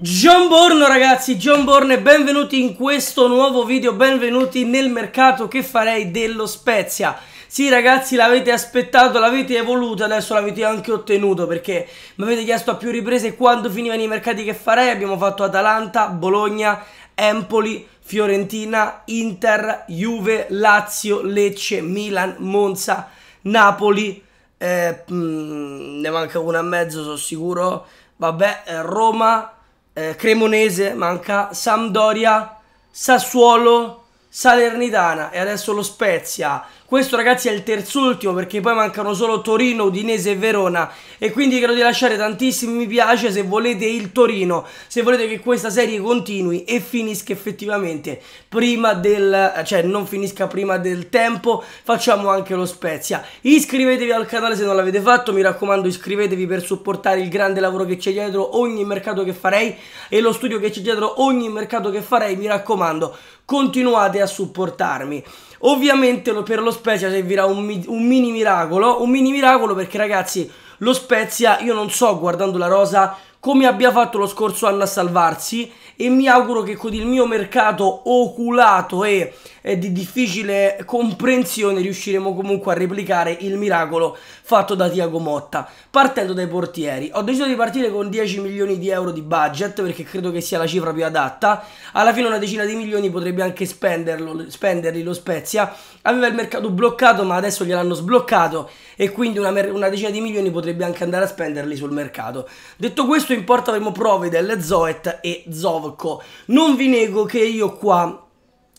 John Borno ragazzi, John Borno e benvenuti in questo nuovo video, benvenuti nel mercato che farei dello Spezia. Sì ragazzi, l'avete aspettato, l'avete evoluto, adesso l'avete anche ottenuto perché mi avete chiesto a più riprese quando finivano i mercati che farei, abbiamo fatto Atalanta, Bologna, Empoli, Fiorentina, Inter, Juve, Lazio, Lecce, Milan, Monza, Napoli, eh, mh, mm, ne manca una e mezzo sono sicuro, vabbè, eh, Roma eh, Cremonese, manca Sampdoria, Sassuolo, Salernitana e adesso lo Spezia questo ragazzi è il terzultimo perché poi mancano solo Torino, Udinese e Verona e quindi credo di lasciare tantissimi mi piace se volete il Torino, se volete che questa serie continui e finisca effettivamente prima del cioè non finisca prima del tempo, facciamo anche lo Spezia. Iscrivetevi al canale se non l'avete fatto, mi raccomando iscrivetevi per supportare il grande lavoro che c'è dietro ogni mercato che farei e lo studio che c'è dietro ogni mercato che farei, mi raccomando continuate a supportarmi. Ovviamente per lo Spezia servirà un, un mini miracolo, un mini miracolo perché ragazzi lo Spezia io non so guardando la rosa come abbia fatto lo scorso anno a salvarsi e mi auguro che con il mio mercato oculato e di difficile comprensione riusciremo comunque a replicare il miracolo fatto da Tiago Motta partendo dai portieri ho deciso di partire con 10 milioni di euro di budget perché credo che sia la cifra più adatta alla fine una decina di milioni potrebbe anche spenderlo, spenderli lo Spezia aveva il mercato bloccato ma adesso gliel'hanno sbloccato e quindi una, una decina di milioni potrebbe anche andare a spenderli sul mercato detto questo questo in porta avremo Providel, Zoet e Zovko. Non vi nego che io qua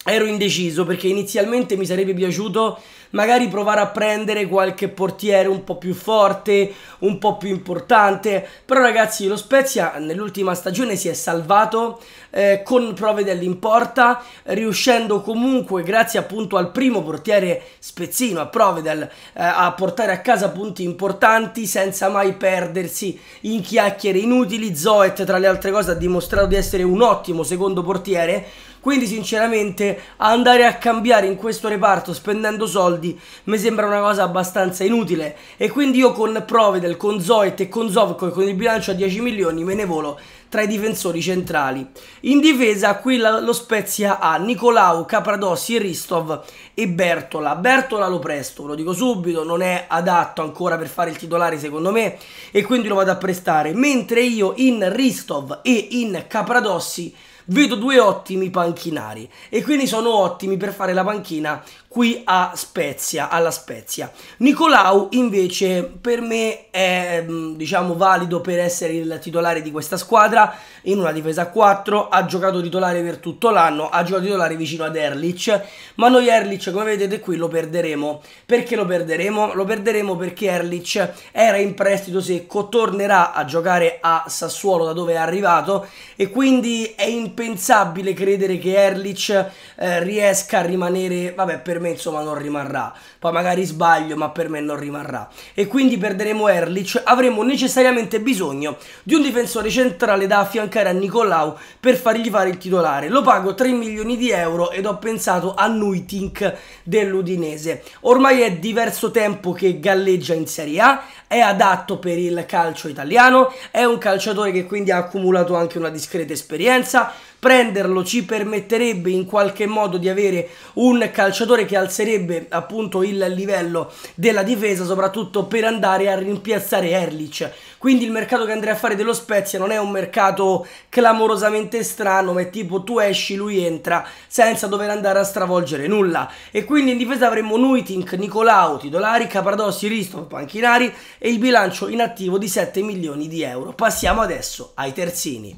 ero indeciso perché inizialmente mi sarebbe piaciuto magari provare a prendere qualche portiere un po' più forte, un po' più importante, però ragazzi lo Spezia nell'ultima stagione si è salvato eh, con prove dell'importa, riuscendo comunque grazie appunto al primo portiere spezzino a Provedel eh, a portare a casa punti importanti senza mai perdersi in chiacchiere inutili. Zoet tra le altre cose ha dimostrato di essere un ottimo secondo portiere, quindi sinceramente andare a cambiare in questo reparto spendendo soldi soldi mi sembra una cosa abbastanza inutile e quindi io con Provedel, con Zoet e con Zovko con il bilancio a 10 milioni me ne volo tra i difensori centrali. In difesa qui la, lo Spezia ha Nicolau, Capradossi, Ristov e Bertola. Bertola lo presto, lo dico subito, non è adatto ancora per fare il titolare secondo me e quindi lo vado a prestare. Mentre io in Ristov e in Capradossi vedo due ottimi panchinari e quindi sono ottimi per fare la panchina qui a Spezia, alla Spezia. Nicolau invece per me è mm, diciamo valido per essere il titolare di questa squadra in una difesa a 4, ha giocato titolare per tutto l'anno, ha giocato titolare vicino ad Erlich, ma noi Erlich come vedete qui lo perderemo. Perché lo perderemo? Lo perderemo perché Erlich era in prestito secco, tornerà a giocare a Sassuolo da dove è arrivato e quindi è in impensabile credere che Erlich eh, riesca a rimanere, vabbè per me insomma non rimarrà, poi magari sbaglio ma per me non rimarrà e quindi perderemo Erlich, avremo necessariamente bisogno di un difensore centrale da affiancare a Nicolau per fargli fare il titolare, lo pago 3 milioni di euro ed ho pensato a Nuitink dell'Udinese, ormai è diverso tempo che galleggia in Serie A, è adatto per il calcio italiano, è un calciatore che quindi ha accumulato anche una discreta esperienza, prenderlo ci permetterebbe in qualche modo di avere un calciatore che alzerebbe appunto il livello della difesa, soprattutto per andare a rimpiazzare Erlich. Quindi il mercato che andrei a fare dello Spezia non è un mercato clamorosamente strano, ma è tipo tu esci, lui entra, senza dover andare a stravolgere nulla. E quindi in difesa avremmo Nuitink, Nicolau, Tidolari, Capardossi, Ristov, Panchinari e il bilancio inattivo di 7 milioni di euro. Passiamo adesso ai terzini.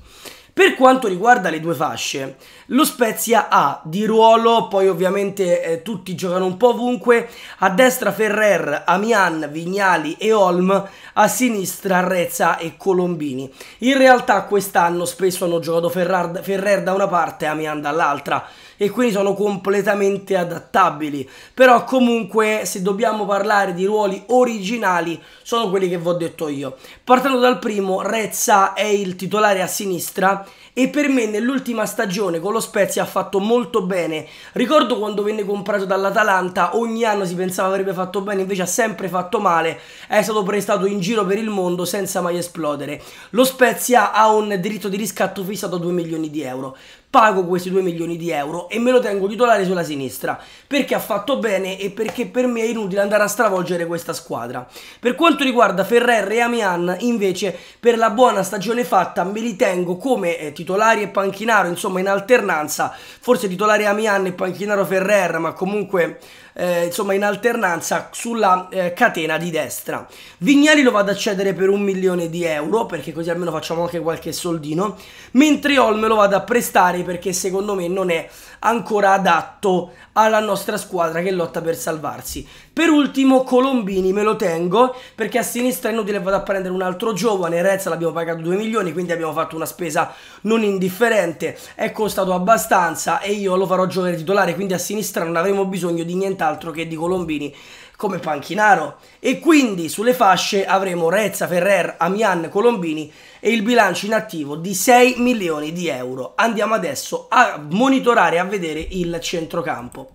Per quanto riguarda le due fasce, lo Spezia ha di ruolo, poi ovviamente eh, tutti giocano un po' ovunque, a destra Ferrer, Amian, Vignali e Holm, a sinistra Rezza e Colombini. In realtà quest'anno spesso hanno giocato Ferrar, Ferrer da una parte e Amian dall'altra e quindi sono completamente adattabili, però comunque se dobbiamo parlare di ruoli originali sono quelli che vi ho detto io. Partendo dal primo, Rezza è il titolare a sinistra e per me nell'ultima stagione con lo Spezia ha fatto molto bene. Ricordo quando venne comprato dall'Atalanta, ogni anno si pensava avrebbe fatto bene, invece ha sempre fatto male, è stato prestato in giro per il mondo senza mai esplodere. Lo Spezia ha un diritto di riscatto fissato a 2 milioni di euro pago questi 2 milioni di euro e me lo tengo titolare sulla sinistra perché ha fatto bene e perché per me è inutile andare a stravolgere questa squadra. Per quanto riguarda Ferrer e Amian, invece, per la buona stagione fatta me li tengo come eh, titolari e panchinaro, insomma, in alternanza, forse titolare Amian e panchinaro Ferrer, ma comunque eh, insomma in alternanza sulla eh, catena di destra. Vignali lo vado a cedere per un milione di euro perché così almeno facciamo anche qualche soldino, mentre Olme lo vado a prestare Molinari perché secondo me non è ancora adatto alla nostra squadra che lotta per salvarsi. Per ultimo Colombini me lo tengo perché a sinistra è inutile vado a prendere un altro giovane, Rezza l'abbiamo pagato 2 milioni quindi abbiamo fatto una spesa non indifferente, è costato abbastanza e io lo farò giocare titolare quindi a sinistra non avremo bisogno di nient'altro che di Colombini come panchinaro e quindi sulle fasce avremo Rezza, Ferrer, Amian, Colombini e il bilancio inattivo attivo di 6 milioni di euro. Andiamo adesso a monitorare e a vedere il centrocampo.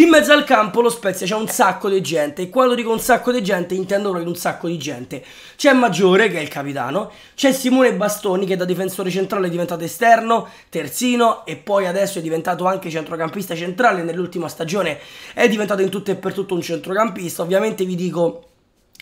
In mezzo al campo lo Spezia c'è un sacco di gente e quando dico un sacco di gente intendo proprio un sacco di gente. C'è Maggiore che è il capitano, c'è Simone Bastoni che da difensore centrale è diventato esterno, terzino e poi adesso è diventato anche centrocampista centrale nell'ultima stagione, è diventato in tutto e per tutto un centrocampista. Ovviamente vi dico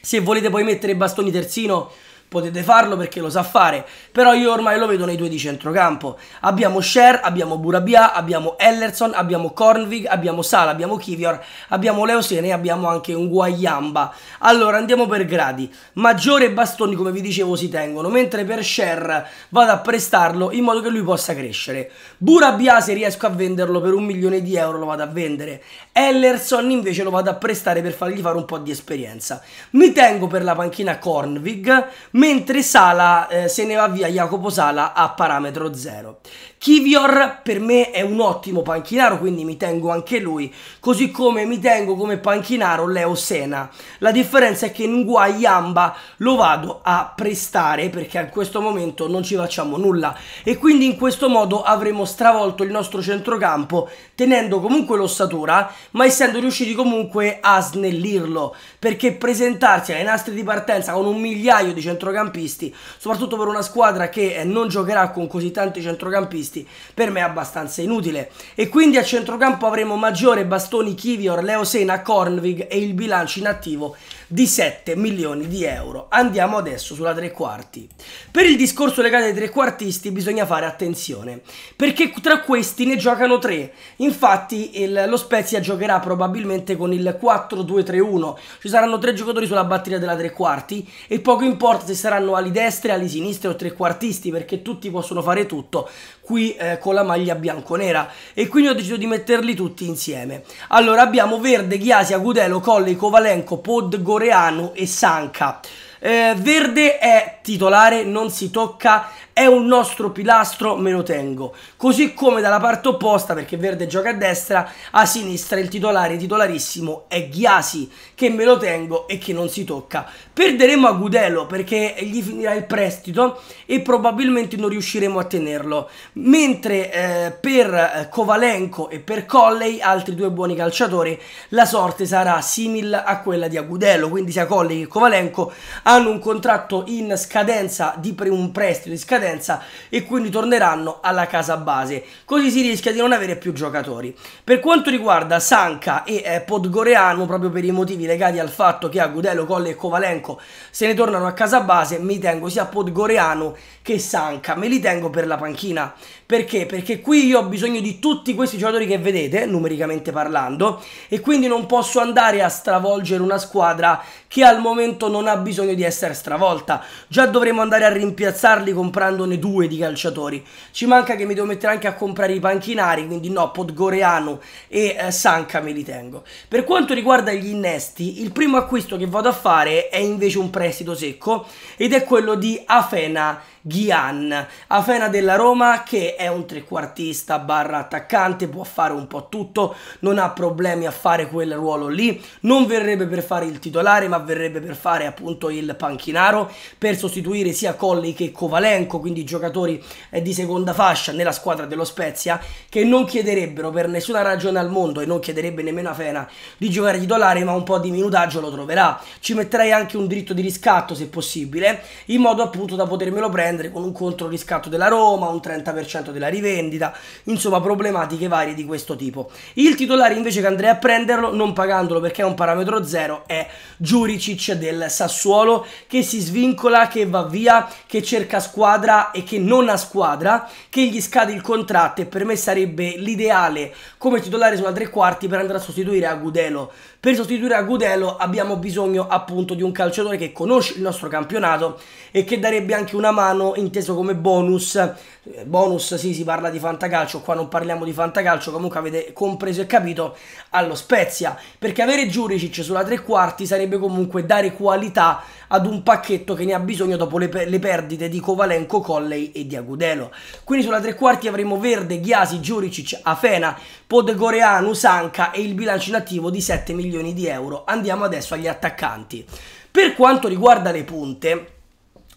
se volete poi mettere Bastoni terzino potete farlo perché lo sa fare, però io ormai lo vedo nei due di centrocampo. Abbiamo Cher, abbiamo Burabia, abbiamo Ellerson, abbiamo Kornvig, abbiamo Sala, abbiamo Kivior, abbiamo Leosene e abbiamo anche un Guayamba. Allora andiamo per gradi. Maggiore e bastoni come vi dicevo si tengono, mentre per Cher vado a prestarlo in modo che lui possa crescere. Burabia se riesco a venderlo per un milione di euro lo vado a vendere. Ellerson invece lo vado a prestare per fargli fare un po' di esperienza. Mi tengo per la panchina Kornvig, mentre Sala eh, se ne va via Jacopo Sala a parametro 0. Kivior per me è un ottimo panchinaro, quindi mi tengo anche lui, così come mi tengo come panchinaro Leo Sena. La differenza è che Nguai Yamba lo vado a prestare perché a questo momento non ci facciamo nulla e quindi in questo modo avremo stravolto il nostro centrocampo tenendo comunque l'ossatura, ma essendo riusciti comunque a snellirlo, perché presentarsi ai nastri di partenza con un migliaio di centrocampo centrocampisti, soprattutto per una squadra che eh, non giocherà con così tanti centrocampisti, per me è abbastanza inutile. E quindi a centrocampo avremo Maggiore, Bastoni, Kivior, Leo Sena, Kornvig e il bilancio inattivo di 7 milioni di euro. Andiamo adesso sulla tre quarti. Per il discorso legato ai tre quartisti bisogna fare attenzione, perché tra questi ne giocano tre. Infatti il, lo Spezia giocherà probabilmente con il 4-2-3-1. Ci saranno tre giocatori sulla batteria della tre quarti e poco importa se saranno ali destre, ali sinistre o trequartisti perché tutti possono fare tutto qui eh, con la maglia bianconera e quindi ho deciso di metterli tutti insieme. Allora abbiamo Verde, Ghiasia, Gudelo, Colli, Covalenco, Pod, Goreanu e Sanca. Eh, Verde è titolare, non si tocca, è un nostro pilastro, me lo tengo. Così come dalla parte opposta, perché Verde gioca a destra, a sinistra il titolare titolarissimo è Ghiasi, che me lo tengo e che non si tocca. Perderemo a Gudelo perché gli finirà il prestito e probabilmente non riusciremo a tenerlo. Mentre eh, per eh, Kovalenko e per Colley, altri due buoni calciatori, la sorte sarà simile a quella di Agudelo, quindi sia Colley che Kovalenko hanno un contratto in scadenza di pre un prestito di scadenza scadenza e quindi torneranno alla casa base. Così si rischia di non avere più giocatori. Per quanto riguarda Sanca e eh, Podgoreanu, proprio per i motivi legati al fatto che a Gudelo, Colle e Covalenco se ne tornano a casa base, mi tengo sia Podgoreanu che Sanca, me li tengo per la panchina. Perché? Perché qui io ho bisogno di tutti questi giocatori che vedete, numericamente parlando, e quindi non posso andare a stravolgere una squadra che al momento non ha bisogno di essere stravolta. Già dovremo andare a rimpiazzarli comprando comprandone due di calciatori. Ci manca che mi devo mettere anche a comprare i panchinari, quindi no, Podgoreanu e eh, Sanca me li tengo. Per quanto riguarda gli innesti, il primo acquisto che vado a fare è invece un prestito secco ed è quello di Afena Ghian, Afena della Roma che è un trequartista barra attaccante, può fare un po' tutto, non ha problemi a fare quel ruolo lì, non verrebbe per fare il titolare ma verrebbe per fare appunto il panchinaro per sostituire sia Colli che Covalenco, quindi giocatori eh, di seconda fascia nella squadra dello Spezia che non chiederebbero per nessuna ragione al mondo e non chiederebbe nemmeno Afena di giocare titolare ma un po' di minutaggio lo troverà, ci metterei anche un diritto di riscatto se possibile in modo appunto da potermelo prendere riprendere con un controriscatto della Roma, un 30% della rivendita, insomma problematiche varie di questo tipo. Il titolare invece che andrei a prenderlo, non pagandolo perché è un parametro zero, è Giuricic del Sassuolo che si svincola, che va via, che cerca squadra e che non ha squadra, che gli scade il contratto e per me sarebbe l'ideale come titolare sulla tre quarti per andare a sostituire Agudelo. Per sostituire Agudelo abbiamo bisogno appunto di un calciatore che conosce il nostro campionato e che darebbe anche una mano danno inteso come bonus, eh, bonus sì si parla di fantacalcio, qua non parliamo di fantacalcio, comunque avete compreso e capito, allo Spezia, perché avere Giuricic sulla tre quarti sarebbe comunque dare qualità ad un pacchetto che ne ha bisogno dopo le, le perdite di Kovalenko, Colley e di Agudelo. Quindi sulla tre quarti avremo Verde, Ghiasi, Giuricic, Afena, Podgoreanu, Sanca e il bilancio inattivo di 7 milioni di euro. Andiamo adesso agli attaccanti. Per quanto riguarda le punte,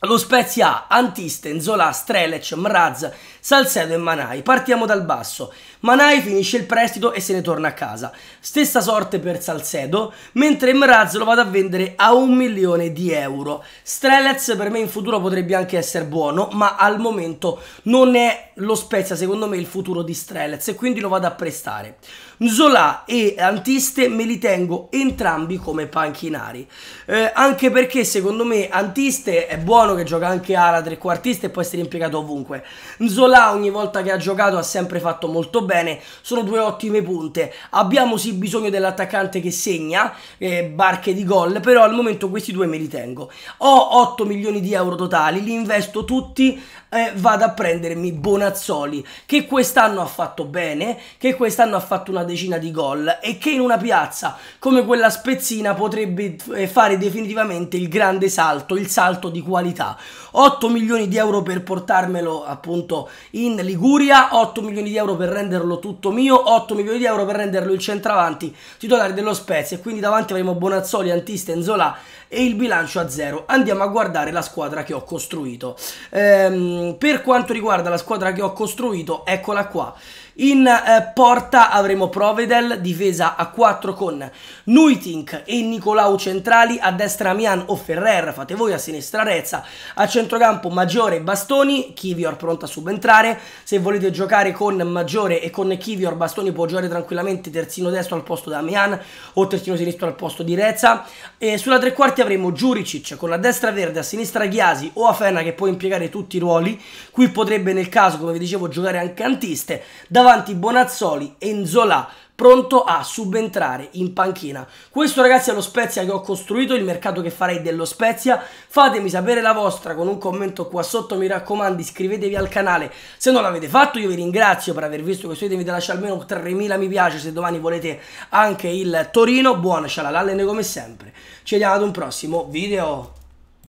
lo Spezia ha Antisten, Zola, Strelec, Mraz, Salcedo e Manai. Partiamo dal basso. Manai finisce il prestito e se ne torna a casa. Stessa sorte per Salcedo, mentre Mraz lo vado a vendere a un milione di euro. Strelez per me in futuro potrebbe anche essere buono, ma al momento non è lo spezza, secondo me il futuro di Strelez e quindi lo vado a prestare. Zola e Antiste me li tengo entrambi come panchinari. Eh, anche perché secondo me Antiste è buono che gioca anche ala trequartista e può essere impiegato ovunque. Zola ogni volta che ha giocato ha sempre fatto molto bene bene, sono due ottime punte. Abbiamo sì bisogno dell'attaccante che segna eh, barche di gol, però al momento questi due me li tengo. Ho 8 milioni di euro totali, li investo tutti eh, vado a prendermi Bonazzoli che quest'anno ha fatto bene, che quest'anno ha fatto una decina di gol e che in una piazza come quella spezzina potrebbe eh, fare definitivamente il grande salto, il salto di qualità. 8 milioni di euro per portarmelo appunto in Liguria, 8 milioni di euro per renderlo tutto mio, 8 milioni di euro per renderlo il centravanti titolare dello Spezia e quindi davanti avremo Bonazzoli, Antista, Enzola e il bilancio a zero. Andiamo a guardare la squadra che ho costruito. Ehm, per quanto riguarda la squadra che ho costruito, eccola qua. In eh, porta avremo Provedel, difesa a 4 con Nuitink e Nicolau centrali, a destra Mian o Ferrer, fate voi, a sinistra Rezza, a centrocampo Maggiore e Bastoni, Kivior pronta a subentrare, se volete giocare con Maggiore e con Kivior Bastoni può giocare tranquillamente terzino destro al posto da Mian o terzino sinistro al posto di Rezza, e sulla tre quarti avremo Giuricic con la destra verde, a sinistra Ghiasi o Afena che può impiegare tutti i ruoli, qui potrebbe nel caso come vi dicevo giocare anche Antiste, davanti davanti Bonazzoli e Zola pronto a subentrare in panchina. Questo ragazzi è lo Spezia che ho costruito, il mercato che farei dello Spezia. Fatemi sapere la vostra con un commento qua sotto, mi raccomando iscrivetevi al canale se non l'avete fatto. Io vi ringrazio per aver visto questo video, mi lascio almeno 3.000 mi piace se domani volete anche il Torino. Buona scialala, come sempre. Ci vediamo ad un prossimo video.